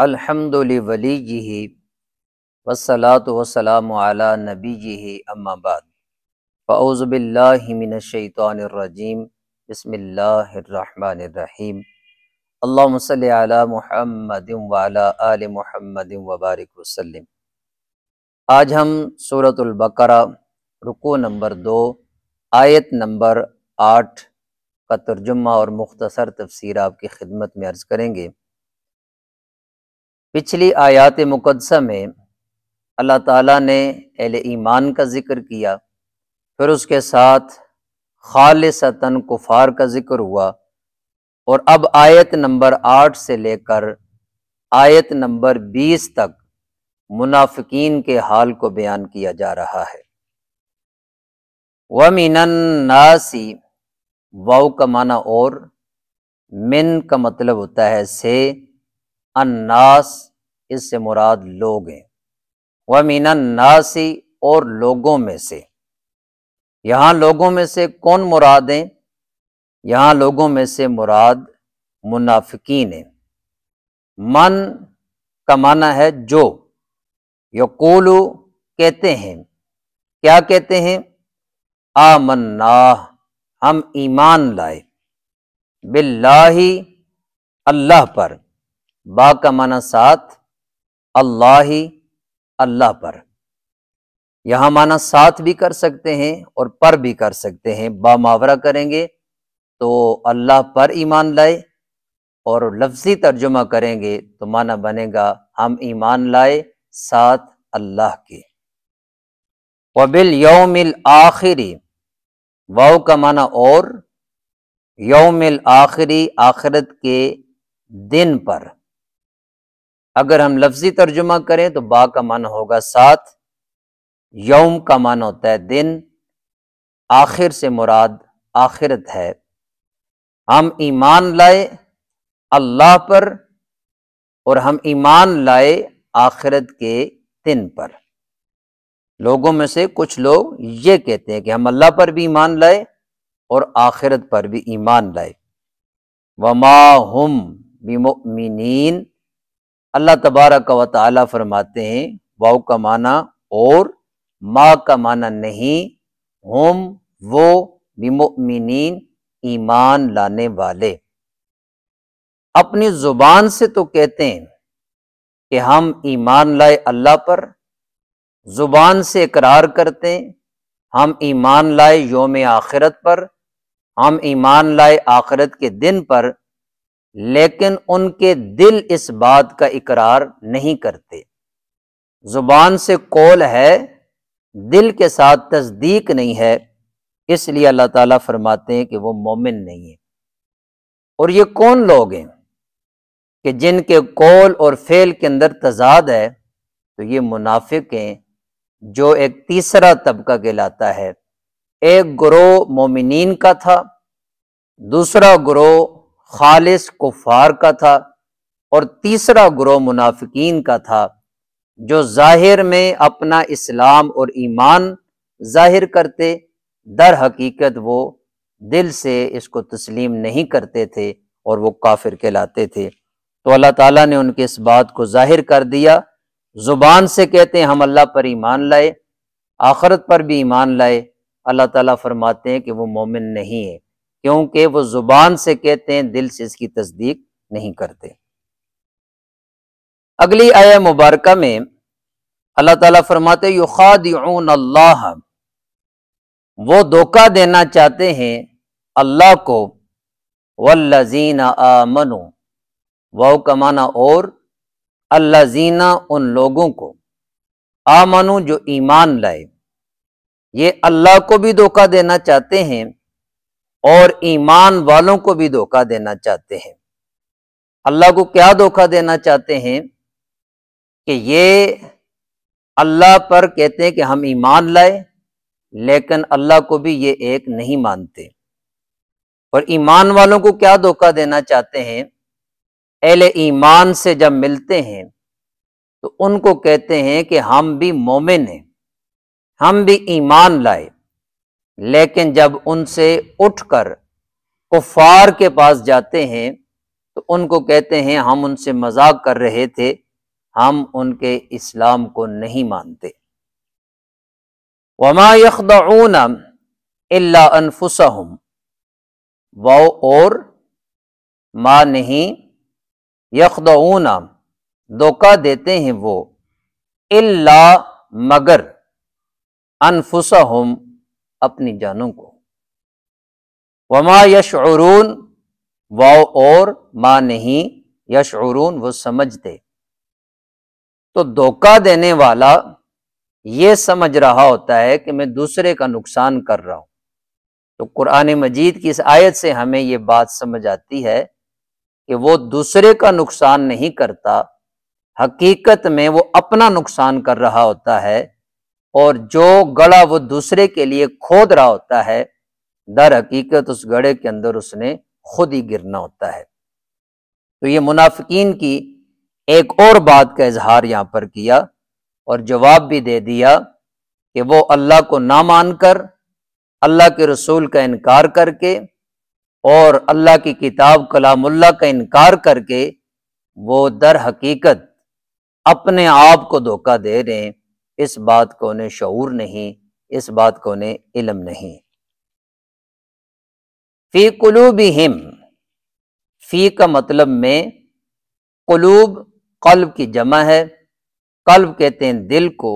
अलहमदली वसलात वसलाम नबी अम्माबाद फ़ाउज़बिल्लाशैतरजीम बसमीम अल्लाम महमद आल महमद वबारक वसलम आज हम सूरतुल्बकरा रुको नंबर दो आयत नंबर आठ का तर्जुमा और मुख्तसर तफसीर आपकी खिदमत में अर्ज़ करेंगे पिछली आयात मुकदसा में अल्लाह ताला ने अहल ईमान का जिक्र किया फिर उसके साथ खाल सतन कुफार का जिक्र हुआ और अब आयत नंबर आठ से लेकर आयत नंबर बीस तक मुनाफिकीन के हाल को बयान किया जा रहा है नासी वाऊ का माना और मिन का मतलब होता है से अन्नास इससे मुराद लोग हैं व मीनासी और लोगों में से यहाँ लोगों में से कौन मुराद हैं यहाँ लोगों में से मुराद मुनाफिकीन है मन का माना है जो यकोलू कहते हैं क्या कहते हैं आमन्ना हम ईमान लाए बिल्लाही अल्लाह पर बा का माना साथ अल्लाह ही अल्लाह पर यहां माना साथ भी कर सकते हैं और पर भी कर सकते हैं बा मावरा करेंगे तो अल्लाह पर ईमान लाए और लफ्जी तर्जुमा करेंगे तो माना बनेगा हम ईमान लाए साथ अल्लाह के वबिल यौमिल आखिरी वाव का माना और यौमिल आखिरी आखिरत के दिन पर अगर हम लफ्जी तर्जुमा करें तो बा का मान होगा साथ यौम का मान होता है दिन आखिर से मुराद आखिरत है हम ईमान लाए अल्लाह पर और हम ईमान लाए आखिरत के दिन पर लोगों में से कुछ लोग ये कहते हैं कि हम अल्लाह पर भी ईमान लाए और आखिरत पर भी ईमान लाए वमा हम बिमिन अल्लाह तबारक व ताली फरमाते हैं वाव का माना और माँ का माना नहीं हम वो बिमोमिन ईमान लाने वाले अपनी जुबान से तो कहते हैं कि हम ईमान लाए अल्लाह पर जुबान से इकरार करते हैं हम ईमान लाए योम आखिरत पर हम ईमान लाए आखिरत के दिन पर लेकिन उनके दिल इस बात का इकरार नहीं करते जुबान से कौल है दिल के साथ तस्दीक नहीं है इसलिए अल्लाह ताला फरमाते हैं कि वो मोमिन नहीं है और ये कौन लोग हैं कि जिनके कौल और फेल के अंदर तजाद है तो ये मुनाफिक हैं जो एक तीसरा तबका कहलाता है एक ग्रोह मोमिन का था दूसरा ग्रोह खालिस कुफार का था और तीसरा ग्रोह मुनाफिकीन का था जो जाहिर में अपना इस्लाम और ईमान जाहिर करते दर हकीकत वो दिल से इसको तस्लीम नहीं करते थे और वो काफिर कहलाते थे तो अल्लाह ताला ने उनके इस बात को जाहिर कर दिया ज़ुबान से कहते हैं हम अल्लाह पर ईमान लाए आखरत पर भी ईमान लाए अल्लाह ताला फरमाते हैं कि वो मोमिन नहीं है क्योंकि वो जुबान से कहते हैं दिल से इसकी तस्दीक नहीं करते अगली आया मुबारक में अल्लाह ताला फरमाते अल्लाह वो धोखा देना चाहते हैं अल्लाह को वल्लजीना आमनो वाह कमाना और अल्लाजीना उन लोगों को आमनु जो ईमान लाए ये अल्लाह को भी धोखा देना चाहते हैं और ईमान वालों को भी धोखा देना चाहते हैं अल्लाह को क्या धोखा देना चाहते हैं कि ये अल्लाह पर कहते हैं कि हम ईमान लाए लेकिन अल्लाह को भी ये एक नहीं मानते और ईमान वालों को क्या धोखा देना चाहते हैं अहले ईमान से जब मिलते हैं तो उनको कहते हैं कि हम भी मोमिन हैं हम भी ईमान लाए लेकिन जब उनसे उठकर कुफार के पास जाते हैं तो उनको कहते हैं हम उनसे मजाक कर रहे थे हम उनके इस्लाम को नहीं मानते वमा यखदाऊन अल्ला अनफुसहम वो और माँ नहीं यखदाऊन धोखा देते हैं वो इल्ला मगर अनफुसहम अपनी जानों को वमा यशरून वाओ और माँ नहीं यश अरून वो समझते तो धोखा देने वाला ये समझ रहा होता है कि मैं दूसरे का नुकसान कर रहा हूं तो कुरान मजीद की इस आयत से हमें ये बात समझ आती है कि वो दूसरे का नुकसान नहीं करता हकीकत में वो अपना नुकसान कर रहा होता है और जो गड़ा वो दूसरे के लिए खोद रहा होता है दर हकीकत उस गड़े के अंदर उसने खुद ही गिरना होता है तो ये मुनाफिकीन की एक और बात का इजहार यहाँ पर किया और जवाब भी दे दिया कि वो अल्लाह को ना मानकर अल्लाह के रसूल का इनकार करके और अल्लाह की किताब कलामुल्ला का इनकार करके वो दर हकीकत अपने आप को धोखा दे रहे हैं इस बात को उन्हें शूर नहीं इस बात को उन्हें इलम नहीं फी कुलूब हिम फी का मतलब में कलूब कल्ब की जमा है कल्ब कहते हैं दिल को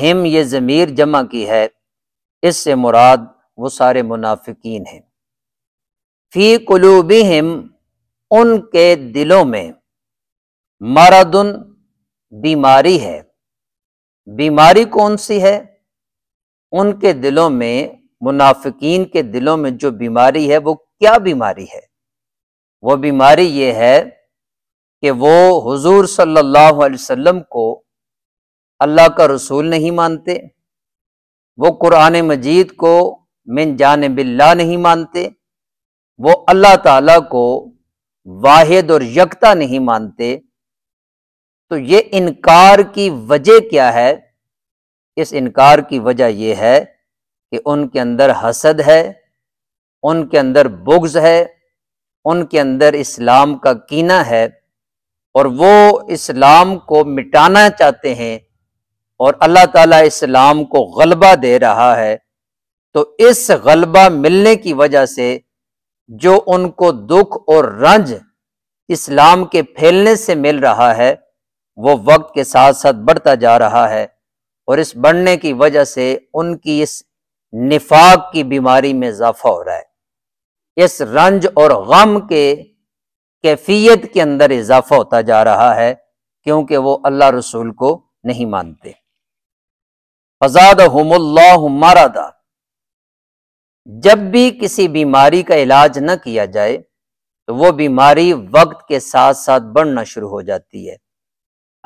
हिम ये ज़मीर जमा की है इससे मुराद वो सारे मुनाफिकीन हैं फी कुलूब हिम उनके दिलों में मरदन बीमारी है बीमारी कौन सी है उनके दिलों में मुनाफिकीन के दिलों में जो बीमारी है वो क्या बीमारी है वो बीमारी ये है कि वो हुजूर सल्लल्लाहु अलैहि वसल्लम को अल्लाह का रसूल नहीं मानते वो कुरान मजीद को मिन जान बिल्ला नहीं मानते वो अल्लाह ताला को वाहिद और यकता नहीं मानते तो ये इनकार की वजह क्या है इस इनकार की वजह यह है कि उनके अंदर हसद है उनके अंदर बुग्ज है उनके अंदर इस्लाम का कीना है और वो इस्लाम को मिटाना चाहते हैं और अल्लाह ताला इस्लाम को गलबा दे रहा है तो इस गलबा मिलने की वजह से जो उनको दुख और रंज इस्लाम के फैलने से मिल रहा है वो वक्त के साथ साथ बढ़ता जा रहा है और इस बढ़ने की वजह से उनकी इस निफाक की बीमारी में इजाफा हो रहा है इस रंज और गम के कैफियत के अंदर इजाफा होता जा रहा है क्योंकि वो अल्लाह रसूल को नहीं मानते फजाद हमारादा जब भी किसी बीमारी का इलाज न किया जाए तो वो बीमारी वक्त के साथ साथ बढ़ना शुरू हो जाती है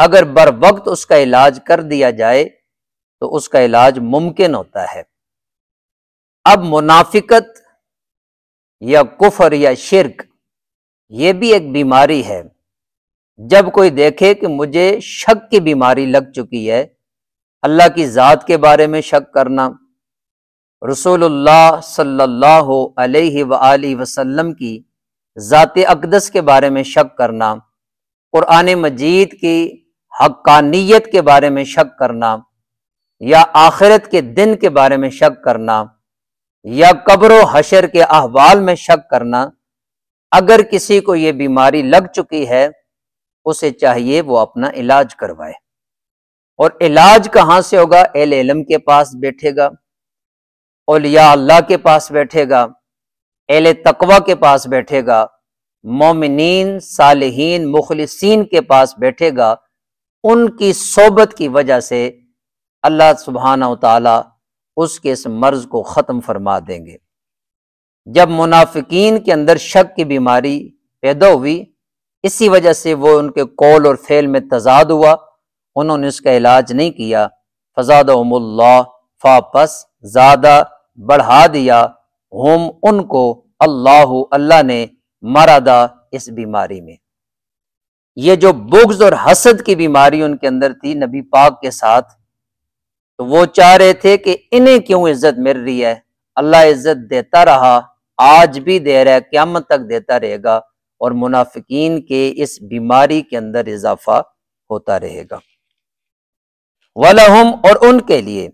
अगर बर वक्त उसका इलाज कर दिया जाए तो उसका इलाज मुमकिन होता है अब मुनाफिकत या कुफर या शिरक ये भी एक बीमारी है जब कोई देखे कि मुझे शक की बीमारी लग चुकी है अल्लाह की ज़ात के बारे में शक करना रसूलुल्लाह सल्लल्लाहु अलैहि सल्ला वसल्लम की ज़ात अकदस के बारे में शक करना क़ुरान मजीद की हक्कानियत के बारे में शक करना या आखिरत के दिन के बारे में शक करना या कब्र हशर के अहवाल में शक करना अगर किसी को ये बीमारी लग चुकी है उसे चाहिए वो अपना इलाज करवाए और इलाज कहाँ से होगा एल इलम के पास बैठेगा औलिया अल्लाह के पास बैठेगा एल तकवा के पास बैठेगा मोमिन सालहीन मुखलसिन के पास बैठेगा उनकी सोबत की वजह से अल्लाह सुबहाना ताला उसके इस मर्ज को ख़त्म फरमा देंगे जब मुनाफिकीन के अंदर शक की बीमारी पैदा हुई इसी वजह से वो उनके कौल और फेल में तजाद हुआ उन्होंने उसका इलाज नहीं किया फजाद उमुल्ला फापस ज़्यादा बढ़ा दिया हम उनको अल्लाह अल्लाह ने मरादा इस बीमारी में ये जो बुग्ज और हसद की बीमारी उनके अंदर थी नबी पाक के साथ तो वो चाह रहे थे कि इन्हें क्यों इज्जत मिल रही है अल्लाह इज्जत देता रहा आज भी दे रहा है क्यामत तक देता रहेगा और मुनाफिकीन के इस बीमारी के अंदर इजाफा होता रहेगा वलहम और उनके लिए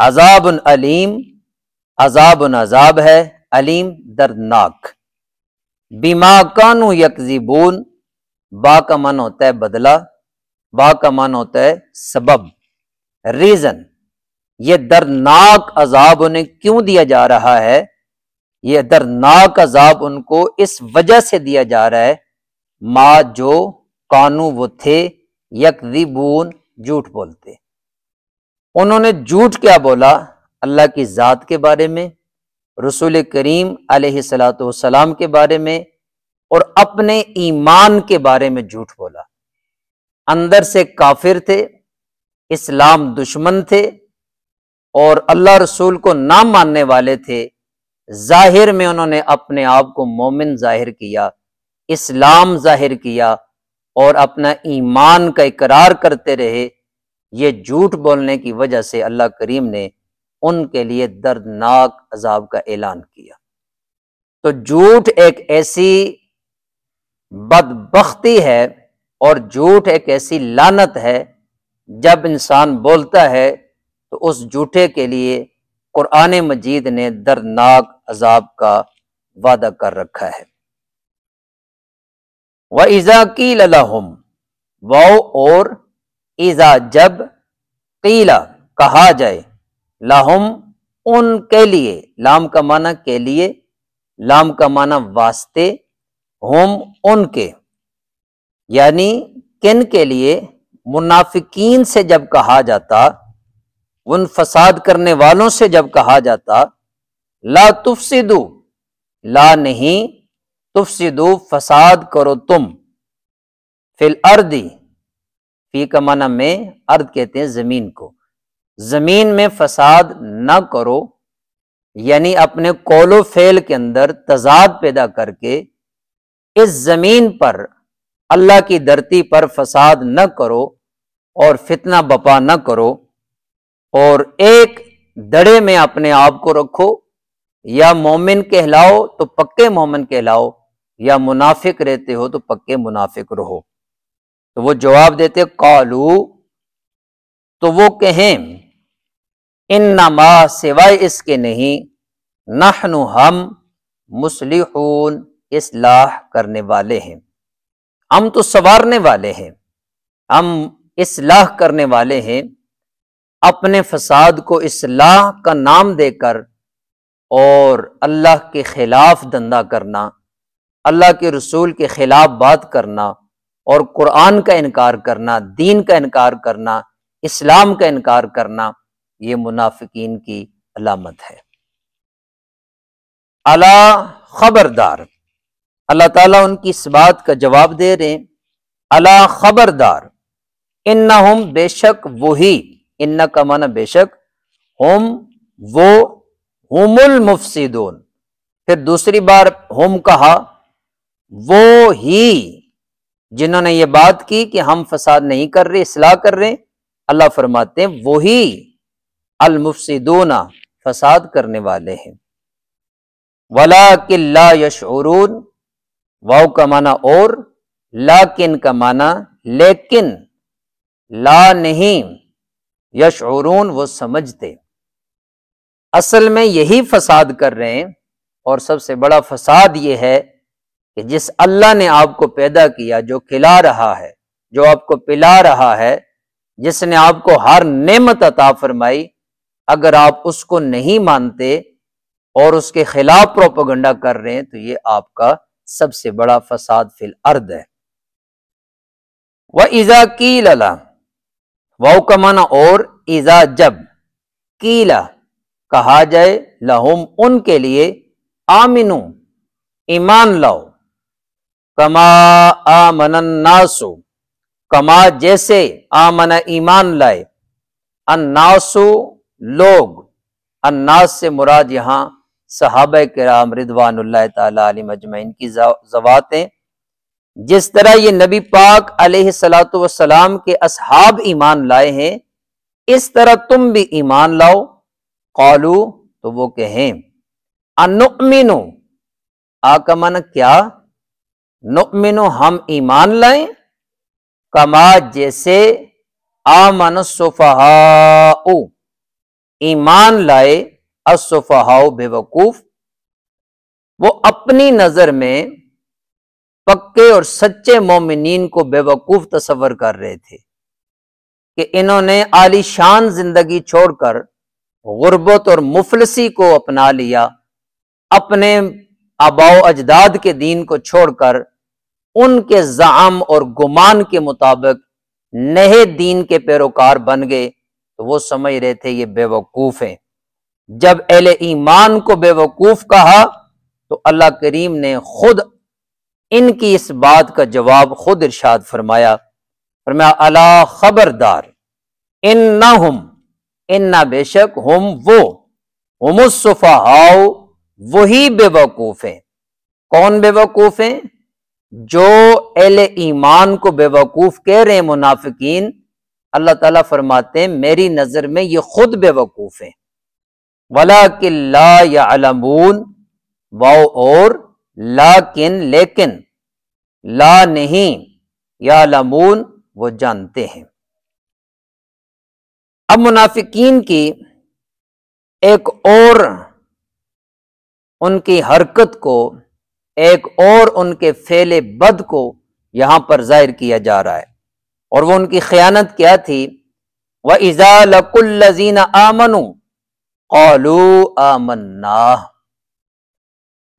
अजाब अलीम अजाब अजाब है अलीम दर्दनाक बीमा कानू यकजीबून बा का मन होता है बदला बा का मन होता है सबब रीजन ये दर्दनाक अजाब उन्हें क्यों दिया जा रहा है ये दर्दनाक अजाब उनको इस वजह से दिया जा रहा है माँ जो कानू वो थे यकदीबून झूठ बोलते उन्होंने झूठ क्या बोला अल्लाह की ज़ात के बारे में रसूल करीम सलाम के बारे में और अपने ईमान के बारे में झूठ बोला अंदर से काफिर थे इस्लाम दुश्मन थे और अल्लाह रसूल को ना मानने वाले थे जाहिर में उन्होंने अपने आप को मोमिन जाहिर किया इस्लाम जाहिर किया और अपना ईमान का इकरार करते रहे ये झूठ बोलने की वजह से अल्लाह करीम ने उनके लिए दर्दनाक अजाब का ऐलान किया तो झूठ एक ऐसी बदबख्ती है और झूठ एक ऐसी लानत है जब इंसान बोलता है तो उस झूठे के लिए कुरान मजीद ने दर्दनाक अजाब का वादा कर रखा है व ईजाकी लहम वो और ईजा जब कीला कहा जाए लाहम उनके लिए लाम का माना के लिए लाम का माना वास्ते हम उनके यानी किन के लिए मुनाफिकीन से जब कहा जाता उन फसाद करने वालों से जब कहा जाता ला तुफसिदू ला नहीं तुफसिदू फसाद करो तुम फिल अर्दी फी का माना में अर्द कहते हैं जमीन को जमीन में फसाद ना करो यानी अपने कोलो फेल के अंदर तजाद पैदा करके इस जमीन पर अल्लाह की धरती पर फसाद न करो और फितना बपा न करो और एक दड़े में अपने आप को रखो या मोमिन कहलाओ तो पक्के मोमिन कहलाओ या मुनाफिक रहते हो तो पक्के मुनाफिक रहो तो वो जवाब देते कालू तो वो कहें इन नमा सिवाय इसके नहीं नहनु हम मुसलिहून इसलाह करने वाले हैं हम तो सवारने वाले हैं हम इसलाह करने वाले हैं अपने फसाद को इसलाह का नाम देकर और अल्लाह के खिलाफ धंधा करना अल्लाह के रसूल के खिलाफ बात करना और कुरान का इनकार करना दीन का इनकार करना इस्लाम का इनकार करना ये मुनाफिकीन की अलामत है अला खबरदार अल्लाह ताला उनकी इस बात का जवाब दे रहे हैं अला खबरदार इन हम बेशक वही इन्ना का माना बेशक हम वो हमुल मुफसिदून फिर दूसरी बार हम कहा वो ही जिन्होंने ये बात की कि हम फसाद नहीं कर रहे इसलाह कर रहे अल्लाह फरमाते हैं वही अलमुफसिदोना फसाद करने वाले हैं वला किला यशरून वाव का माना और लाकिन का माना लेकिन ला नहीं यशरून वो समझते असल में यही फसाद कर रहे हैं और सबसे बड़ा फसाद ये है कि जिस अल्लाह ने आपको पैदा किया जो खिला रहा है जो आपको पिला रहा है जिसने आपको हर नेमत अता फरमाई अगर आप उसको नहीं मानते और उसके खिलाफ प्रोपोगंडा कर रहे हैं तो ये आपका सबसे बड़ा फसाद फिल अर्द है वह ईजा की लला वह कमाना और ईजा जब कीला कहा जाए लहुम उनके लिए आमिनू ईमान लाओ कमा आमन नासु कमा जैसे आमन ईमान लाए अन्नासु लोग अन्नास से मुराद यहां सहाब कराम रिदवान तजमैन की जवातें जिस तरह ये नबी पाक सलात के असहाब ईमान लाए हैं इस तरह तुम भी ईमान लाओ कौलू तो वो कहें अनुमिनो आकमन क्या नुमिनो हम ईमान लाए कमा जैसे आमन सुफहा ईमान लाए असफहाओ बेवकूफ वो अपनी नजर में पक्के और सच्चे मोमिन को बेवकूफ तस्वर कर रहे थे कि इन्होंने आलीशान जिंदगी छोड़कर गुर्बत और मुफलसी को अपना लिया अपने आबाओ अजदाद के दीन को छोड़कर उनके जाम और गुमान के मुताबिक नए दीन के पैरोकार बन गए तो वो समझ रहे थे ये बेवकूफ हैं जब एल ईमान को बेवकूफ कहा तो अल्लाह करीम ने खुद इनकी इस बात का जवाब खुद इर्शाद फरमाया फरमाया अला खबरदार इन ना हम इन ना बेशक हम वो हमसफाओ वही बेवकूफ हैं कौन बेवकूफ हैं जो एल ईमान को बेवकूफ कह रहे हैं मुनाफिकीन अल्लाह ताला फरमाते हैं मेरी नजर में ये खुद बेवकूफ हैं वला या अलमून वाओ और ला किन लेकिन ला नहीं या लमून वो जानते हैं अब मुनाफिकीन की एक और उनकी हरकत को एक और उनके फेले बद को यहां पर जाहिर किया जा रहा है और वो उनकी खयानत क्या थी वह इजालकुल्लजीन आमनू कौलू आमन्ना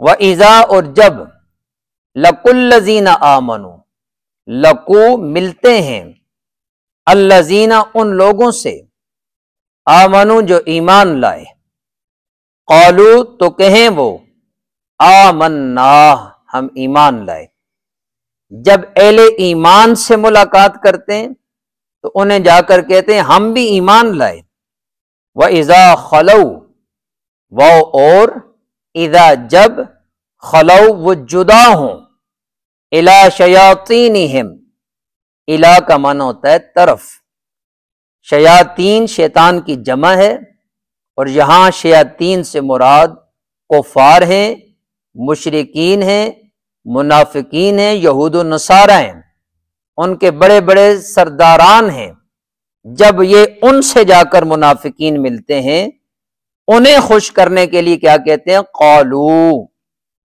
व ईज़ा और जब लकुल्लजीना आमनु लकू मिलते हैं अल्लजीना उन लोगों से आमनु जो ईमान लाए कौलू तो कहें वो आमन्ना हम ईमान लाए जब एले ईमान से मुलाकात करते हैं तो उन्हें जाकर कहते हैं हम भी ईमान लाए व इज़ा खलऊ व और इज़ा जब खलऊ व जुदा हों इला शयातीन हिम इला का माना होता है तरफ शयातीन शैतान की जमा है और यहाँ शयातीन से मुराद कोफार हैं मुशरकिन हैं मुनाफिकीन हैं यहूद नसारा हैं उनके बड़े बड़े सरदारान हैं जब ये उनसे जाकर मुनाफिकीन मिलते हैं उन्हें खुश करने के लिए क्या कहते हैं कौलू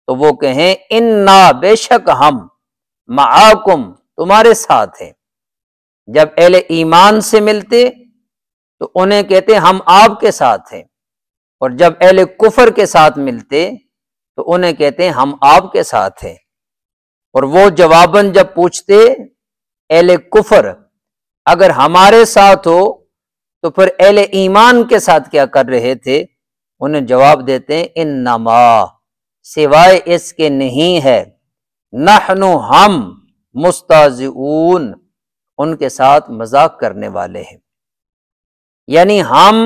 तो वो कहें इन्ना बेशक हम माकुम तुम्हारे साथ हैं जब एले ईमान से मिलते तो उन्हें कहते हम आपके साथ हैं और जब एले कुफर के साथ मिलते तो उन्हें कहते हैं हम आपके साथ हैं और वो जवाबन जब पूछते एले कुफर अगर हमारे साथ हो तो फिर एल ईमान के साथ क्या कर रहे थे उन्हें जवाब देते हैं इन नमा सिवाय इसके नहीं है नहनु हम मुस्ताजून उनके साथ मजाक करने वाले हैं यानी हम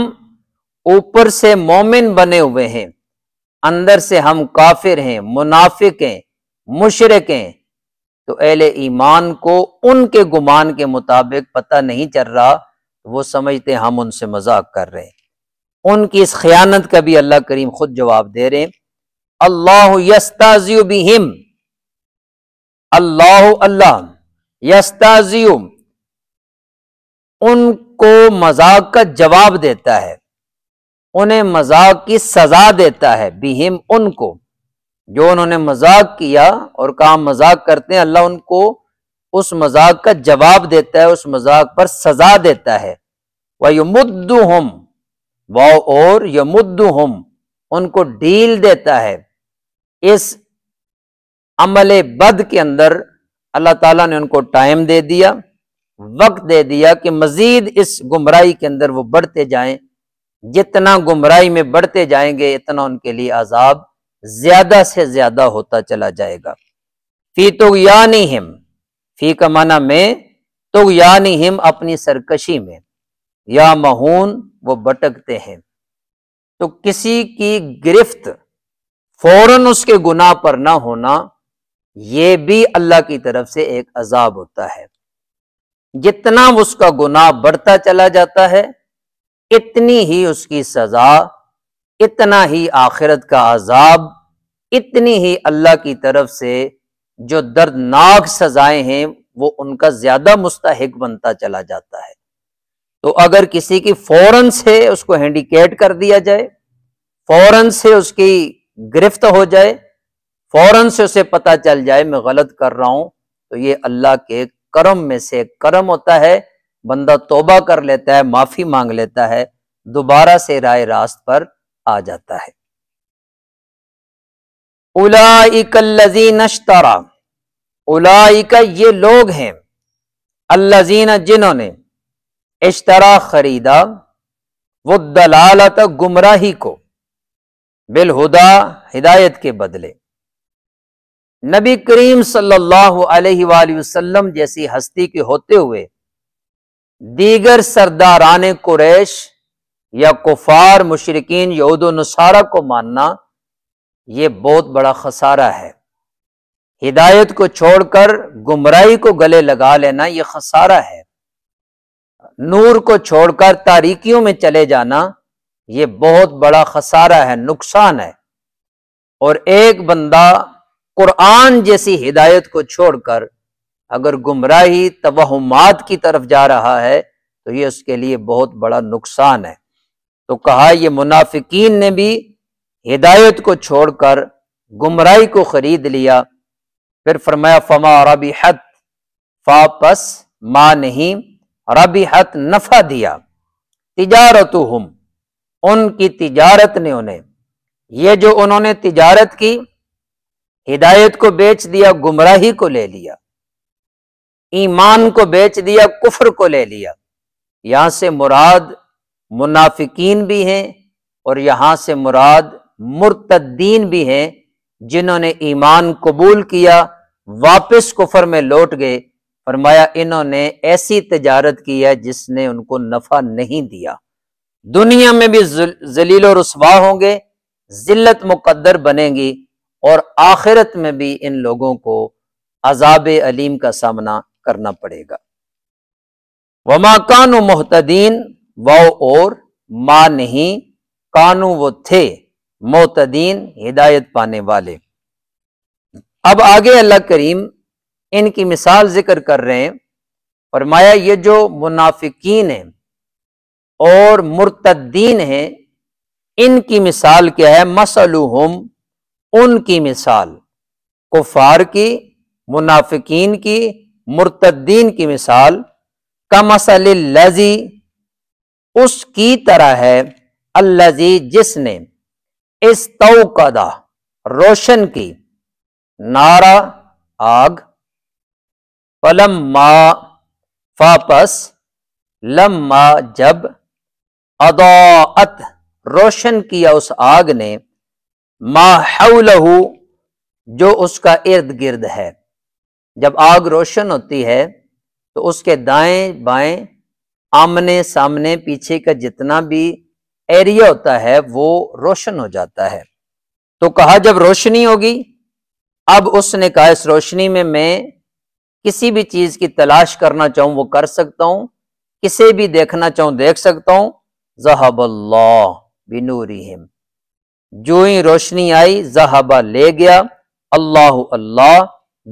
ऊपर से मोमिन बने हुए हैं अंदर से हम काफिर हैं मुनाफिक हैं मुशरक हैं तो अहले ईमान को उनके गुमान के मुताबिक पता नहीं चल रहा तो वो समझते हम उनसे मजाक कर रहे हैं उनकी इस खयानत का भी अल्लाह करीम खुद जवाब दे रहे हैं अल्लाह यस्ताजियो बिहिम अल्लाह अल्लाह यस्ताजियो उनको मजाक का जवाब देता है उन्हें मजाक की सजा देता है बिहिम उनको जो उन्होंने मजाक किया और काम मजाक करते हैं अल्लाह उनको उस मजाक का जवाब देता है उस मजाक पर सजा देता है वह यमुद्दु हम व और यमुद्दु हम उनको ढील देता है इस अमल बद के अंदर अल्लाह ताला ने उनको टाइम दे दिया वक्त दे दिया कि मजीद इस गुमराई के अंदर वो बढ़ते जाएं जितना गुमराई में बढ़ते जाएंगे इतना उनके लिए आज़ाब ज्यादा से ज्यादा होता चला जाएगा फी तो यानी हिम फी का माना में तो यानी हिम अपनी सरकशी में या महून वो भटकते हैं तो किसी की गिरफ्त फौरन उसके गुनाह पर ना होना यह भी अल्लाह की तरफ से एक अजाब होता है जितना उसका गुनाह बढ़ता चला जाता है इतनी ही उसकी सजा इतना ही आखिरत का अजाब इतनी ही अल्लाह की तरफ से जो दर्दनाक सजाएं हैं वो उनका ज्यादा मुस्तक बनता चला जाता है तो अगर किसी की फौरन से उसको हैंडीकेट कर दिया जाए फौरन से उसकी गिरफ्त हो जाए फौरन से उसे पता चल जाए मैं गलत कर रहा हूं तो ये अल्लाह के करम में से करम होता है बंदा तोबा कर लेता है माफी मांग लेता है दोबारा से राय रास्त पर आ जाता है उलाजी नश्तारा उलाइका ये लोग हैं अल्लाजीन जिन्होंने इश्तरा खरीदा वो दलालत गुमराही को बिलहुदा हिदायत के बदले नबी करीम सल्लल्लाहु अलैहि वसल्लम जैसी हस्ती के होते हुए दीगर सरदारान कुरैश या कुफार मुशरकिन यहूद नसारा को मानना ये बहुत बड़ा खसारा है हिदायत को छोड़कर गुमराही को गले लगा लेना यह खसारा है नूर को छोड़कर तारीकियों में चले जाना यह बहुत बड़ा खसारा है नुकसान है और एक बंदा कुरान जैसी हिदायत को छोड़कर अगर गुमराही तवहमात की तरफ जा रहा है तो ये उसके लिए बहुत बड़ा नुकसान है तो कहा यह मुनाफिकीन ने भी हिदायत को छोड़कर गुमराई को खरीद लिया फिर फरमाया फमा रबी हत फापस माँ नहीं रबी हत नफा दिया तिजारत हम उनकी तिजारत ने उन्हें ये जो उन्होंने तिजारत की हिदायत को बेच दिया गुमराही को ले लिया ईमान को बेच दिया कुफर को ले लिया यहां से मुराद मुनाफिकीन भी हैं और यहाँ से मुराद मुर्तद्दीन भी हैं जिन्होंने ईमान कबूल किया वापस कुफर में लौट गए फरमाया इन्होंने ऐसी तजारत की है जिसने उनको नफा नहीं दिया दुनिया में भी जलील और रसवा होंगे जिल्लत मुकद्दर बनेगी और आखिरत में भी इन लोगों को अजाब अलीम का सामना करना पड़ेगा वमाकान महतदीन वो और माँ नहीं कानू वो थे मोतदीन हिदायत पाने वाले अब आगे अल्लाह करीम इनकी मिसाल जिक्र कर रहे हैं और माया ये जो मुनाफिकीन है और मुर्तदीन है इनकी मिसाल क्या है मसलू हम उनकी मिसाल कुफार की मुनाफिकीन की मुर्तदीन की मिसाल का मसल लजी उसकी तरह है अल्लाजी जिसने इस तौकदा रोशन की नारा आग पलम्मा फापस लम्मा जब अदात रोशन किया उस आग ने माहौलहू जो उसका इर्द गिर्द है जब आग रोशन होती है तो उसके दाएं बाएं आमने सामने पीछे का जितना भी एरिया होता है वो रोशन हो जाता है तो कहा जब रोशनी होगी अब उसने कहा इस रोशनी में मैं किसी भी चीज की तलाश करना चाहूं वो कर सकता हूं किसे भी देखना चाहूं देख सकता हूं जहाबल्ला बिनूरिहिम जो ही रोशनी आई जहाबा ले गया अल्लाह अल्लाह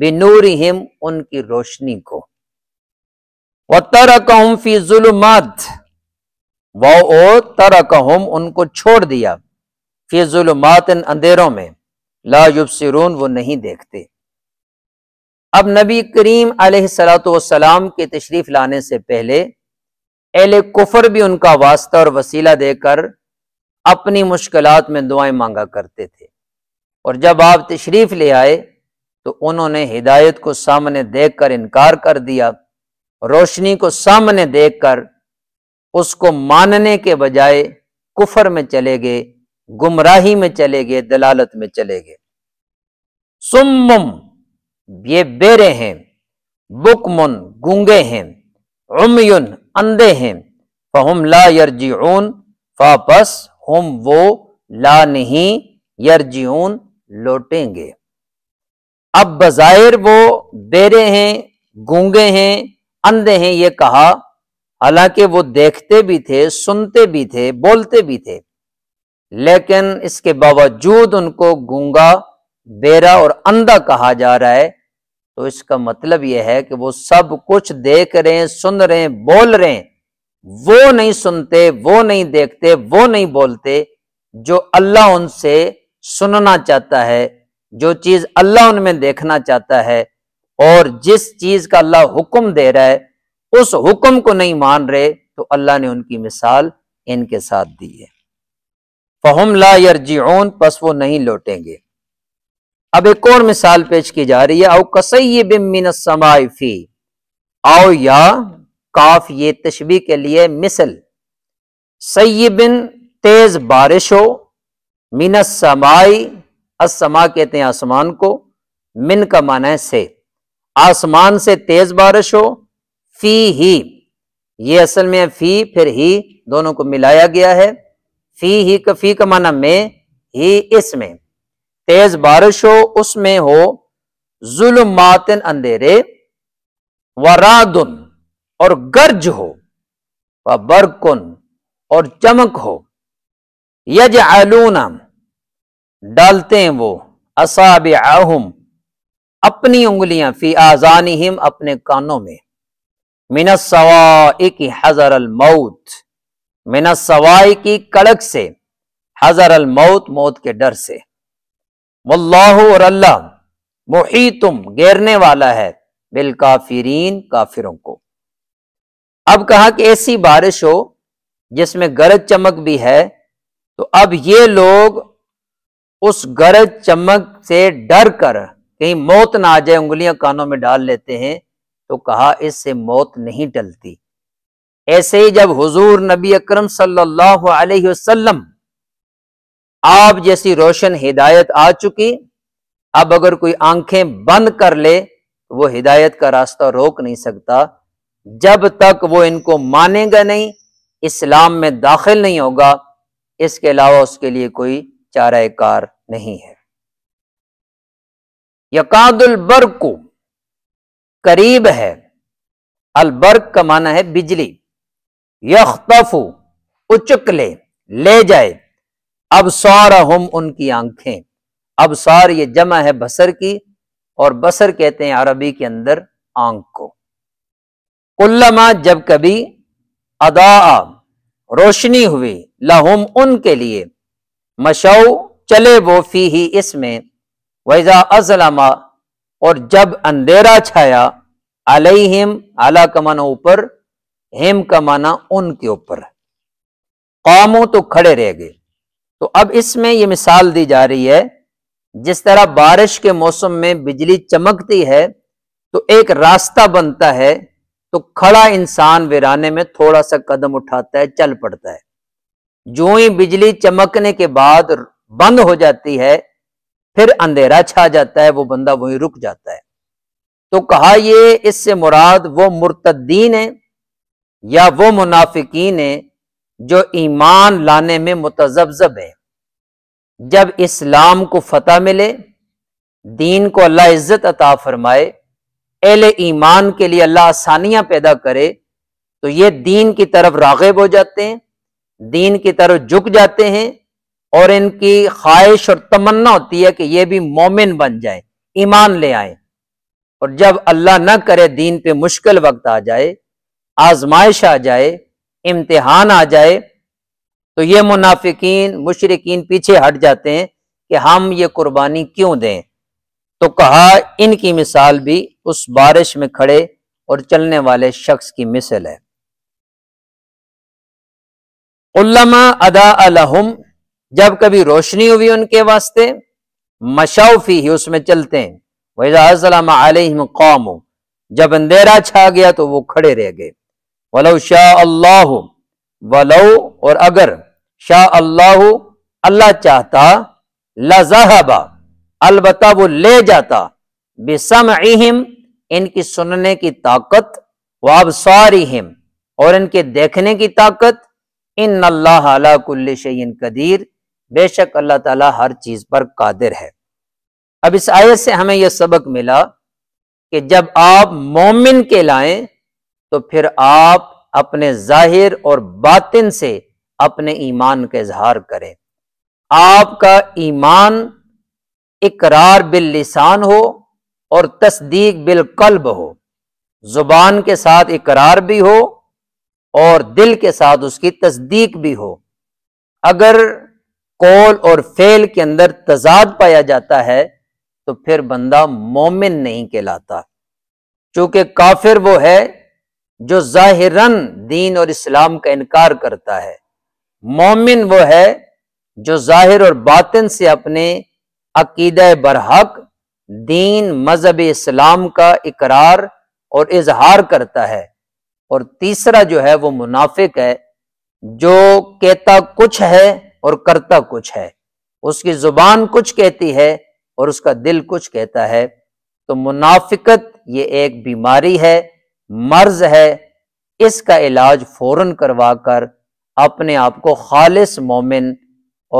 बिनूरिहिम उनकी रोशनी को व तरकहम फी जुलमात वो ओ उनको छोड़ दिया फी इन अंधेरों में ला युबसिरून वो नहीं देखते अब नबी करीम सलाम के तशरीफ लाने से पहले एल कुफर भी उनका वास्ता और वसीला देकर अपनी मुश्किल में दुआएं मांगा करते थे और जब आप तशरीफ ले आए तो उन्होंने हिदायत को सामने देख कर इनकार कर दिया रोशनी को सामने देखकर उसको मानने के बजाय कुफर में चले गए गुमराही में चले गए दलालत में चले गए सुमुम ये बेरे हैं बुकमुन गूंगे हैं उमयुन अंधे हैं फहम ला यरजीउन वापस हम वो ला नहीं यरजीउन लौटेंगे अब बज़ाहिर वो बेरे हैं गूंगे हैं अंधे हैं ये कहा हालांकि वो देखते भी थे सुनते भी थे बोलते भी थे लेकिन इसके बावजूद उनको गूंगा बेरा और अंधा कहा जा रहा है तो इसका मतलब यह है कि वो सब कुछ देख रहे हैं सुन रहे हैं बोल रहे हैं वो नहीं सुनते वो नहीं देखते वो नहीं बोलते जो अल्लाह उनसे सुनना चाहता है जो चीज अल्लाह उनमें देखना चाहता है और जिस चीज का अल्लाह हुक्म दे रहा है उस हुक्म को नहीं मान रहे तो अल्लाह ने उनकी मिसाल इनके साथ दी है फहम ला पस वो नहीं लौटेंगे अब एक और मिसाल पेश की जा रही है आओ कसई बिमिन समाइफी आओ या काफ ये तशबी के लिए मिसल सैबिन तेज बारिश हो मिनस समाई असमा कहते हैं आसमान को मिन का माना है से आसमान से तेज बारिश हो फी ही ये असल में फी फिर ही दोनों को मिलाया गया है फी ही का फी का माना में ही इसमें तेज बारिश हो उसमें हो जुलमातन अंधेरे वरादुन और गर्ज हो व बरकुन और चमक हो यज आलूना डालते हैं वो असाब आहुम अपनी उंगलियां फी हिम अपने कानों में सवाई की हजर मिनस सवाई की कड़क से हजर अल मौत के डर से वल्लाह और अल्लाह मुही तुम घेरने वाला है बिल काफिरीन काफिरों को अब कहा कि ऐसी बारिश हो जिसमें गरज चमक भी है तो अब ये लोग उस गरज चमक से डर कर कहीं मौत ना आ जाए उंगलियां कानों में डाल लेते हैं तो कहा इससे मौत नहीं टलती ऐसे ही जब हुजूर नबी अकरम सल्लल्लाहु अलैहि वसल्लम आप जैसी रोशन हिदायत आ चुकी अब अगर कोई आंखें बंद कर ले तो वो हिदायत का रास्ता रोक नहीं सकता जब तक वो इनको मानेगा नहीं इस्लाम में दाखिल नहीं होगा इसके अलावा उसके लिए कोई चारा कार नहीं है यकादुल को करीब है अलबर्क का माना है बिजली यख्तफु उचक ले ले जाए अब सार हम उनकी आंखें अब सार ये जमा है बसर की और बसर कहते हैं अरबी के अंदर आंख को कुल्लमा जब कभी अदा रोशनी हुई लहुम उनके लिए मशाऊ चले वो फी ही इसमें वैजा अजलमा और जब अंधेरा छाया अलई अलहिम आला कमाना ऊपर हेम कमाना उनके ऊपर कौमो तो खड़े रह गए तो अब इसमें यह मिसाल दी जा रही है जिस तरह बारिश के मौसम में बिजली चमकती है तो एक रास्ता बनता है तो खड़ा इंसान वीराने में थोड़ा सा कदम उठाता है चल पड़ता है जो ही बिजली चमकने के बाद बंद हो जाती है फिर अंधेरा छा जाता है वो बंदा वहीं रुक जाता है तो कहा ये इससे मुराद वो मुर्तद्दीन है या वो मुनाफिकीन है जो ईमान लाने में मुतजबजब है जब इस्लाम को फतह मिले दीन को अल्लाह इज्जत अता फरमाए एल ईमान के लिए अल्लाह आसानियां पैदा करे तो ये दीन की तरफ रागब हो जाते हैं दीन की तरफ झुक जाते हैं और इनकी ख्वाहिश और तमन्ना होती है कि ये भी मोमिन बन जाए ईमान ले आए और जब अल्लाह न करे दीन पे मुश्किल वक्त आ जाए आजमाइश आ जाए इम्तिहान आ जाए तो ये मुनाफिकीन मुशरकिन पीछे हट जाते हैं कि हम ये कुर्बानी क्यों दें तो कहा इनकी मिसाल भी उस बारिश में खड़े और चलने वाले शख्स की मिसल है उल्लमा अदा अलहम जब कभी रोशनी हुई उनके वास्ते मशाउफी ही उसमें चलते हैं वजाम कौम जब अंधेरा छा गया तो वो खड़े रह गए वलो शाह अल्लाह वलो और अगर शाह अल्लाह अल्लाह चाहता लजाहबा अलबत् वो ले जाता बेसम इनकी सुनने की ताकत वाब सारिम और इनके देखने की ताकत इन अल्लाह कुल्ल शयन कदीर बेशक अल्लाह ताला हर चीज़ पर कादिर है अब इस आयत से हमें यह सबक मिला कि जब आप मोमिन के लाएं तो फिर आप अपने जाहिर और बातिन से अपने ईमान का इजहार करें आपका ईमान इकरार बिल लिसान हो और तस्दीक बिल कल्ब हो जुबान के साथ इकरार भी हो और दिल के साथ उसकी तस्दीक भी हो अगर कौल और फेल के अंदर तजाद पाया जाता है तो फिर बंदा मोमिन नहीं कहलाता चूंकि काफिर वो है जो जाहिरन दीन और इस्लाम का इनकार करता है मोमिन वो है जो जाहिर और बातिन से अपने अकीद बरहक दीन मजहब इस्लाम का इकरार और इजहार करता है और तीसरा जो है वो मुनाफिक है जो कहता कुछ है और करता कुछ है उसकी जुबान कुछ कहती है और उसका दिल कुछ कहता है तो मुनाफिकत ये एक बीमारी है मर्ज है इसका इलाज फौरन करवा कर अपने आप को खालिस मोमिन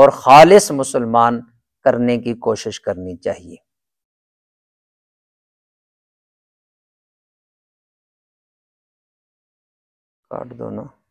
और खालिस मुसलमान करने की कोशिश करनी चाहिए काट दो ना